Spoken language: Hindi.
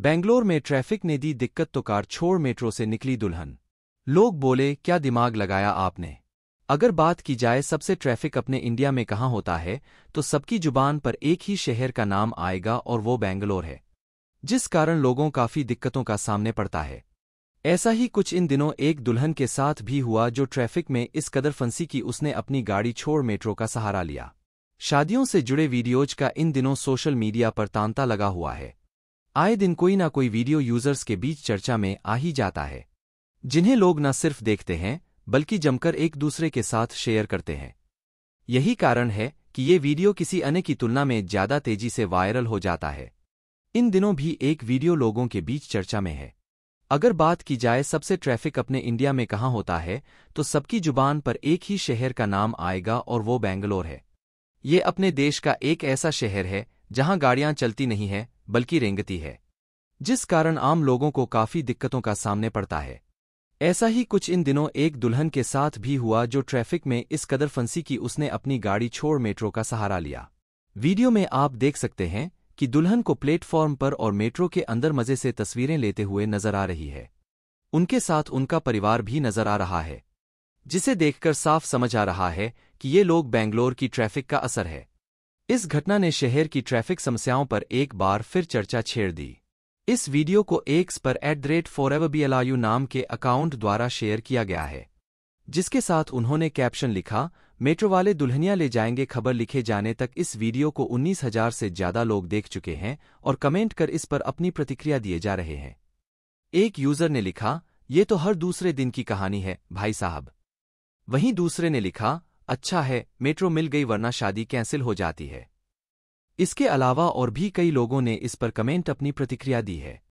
बेंगलोर में ट्रैफिक ने दी दिक्कत तो कार छोड़ मेट्रो से निकली दुल्हन लोग बोले क्या दिमाग लगाया आपने अगर बात की जाए सबसे ट्रैफिक अपने इंडिया में कहाँ होता है तो सबकी जुबान पर एक ही शहर का नाम आएगा और वो बेंगलोर है जिस कारण लोगों काफ़ी दिक्कतों का सामने पड़ता है ऐसा ही कुछ इन दिनों एक दुल्हन के साथ भी हुआ जो ट्रैफिक में इस कदर फंसी कि उसने अपनी गाड़ी छोड़ मेट्रो का सहारा लिया शादियों से जुड़े वीडियोज का इन दिनों सोशल मीडिया पर तांता लगा हुआ है आए दिन कोई ना कोई वीडियो यूजर्स के बीच चर्चा में आ ही जाता है जिन्हें लोग न सिर्फ देखते हैं बल्कि जमकर एक दूसरे के साथ शेयर करते हैं यही कारण है कि ये वीडियो किसी अन्य की तुलना में ज्यादा तेजी से वायरल हो जाता है इन दिनों भी एक वीडियो लोगों के बीच चर्चा में है अगर बात की जाए सबसे ट्रैफिक अपने इंडिया में कहाँ होता है तो सबकी जुबान पर एक ही शहर का नाम आएगा और वो बेंगलोर है ये अपने देश का एक ऐसा शहर है जहां गाड़ियां चलती नहीं हैं बल्कि रेंगती है जिस कारण आम लोगों को काफी दिक्कतों का सामने पड़ता है ऐसा ही कुछ इन दिनों एक दुल्हन के साथ भी हुआ जो ट्रैफिक में इस कदर फंसी कि उसने अपनी गाड़ी छोड़ मेट्रो का सहारा लिया वीडियो में आप देख सकते हैं कि दुल्हन को प्लेटफॉर्म पर और मेट्रो के अंदर मजे से तस्वीरें लेते हुए नजर आ रही है उनके साथ उनका परिवार भी नजर आ रहा है जिसे देखकर साफ समझ आ रहा है कि ये लोग बेंगलोर की ट्रैफिक का असर है इस घटना ने शहर की ट्रैफिक समस्याओं पर एक बार फिर चर्चा छेड़ दी इस वीडियो को एक्स पर at the rate forever B L नाम के अकाउंट द्वारा शेयर किया गया है जिसके साथ उन्होंने कैप्शन लिखा मेट्रो वाले दुल्हनिया ले जाएंगे खबर लिखे जाने तक इस वीडियो को उन्नीस हजार से ज्यादा लोग देख चुके हैं और कमेंट कर इस पर अपनी प्रतिक्रिया दिए जा रहे हैं एक यूजर ने लिखा ये तो हर दूसरे दिन की कहानी है भाई साहब वहीं दूसरे ने लिखा अच्छा है मेट्रो मिल गई वरना शादी कैंसिल हो जाती है इसके अलावा और भी कई लोगों ने इस पर कमेंट अपनी प्रतिक्रिया दी है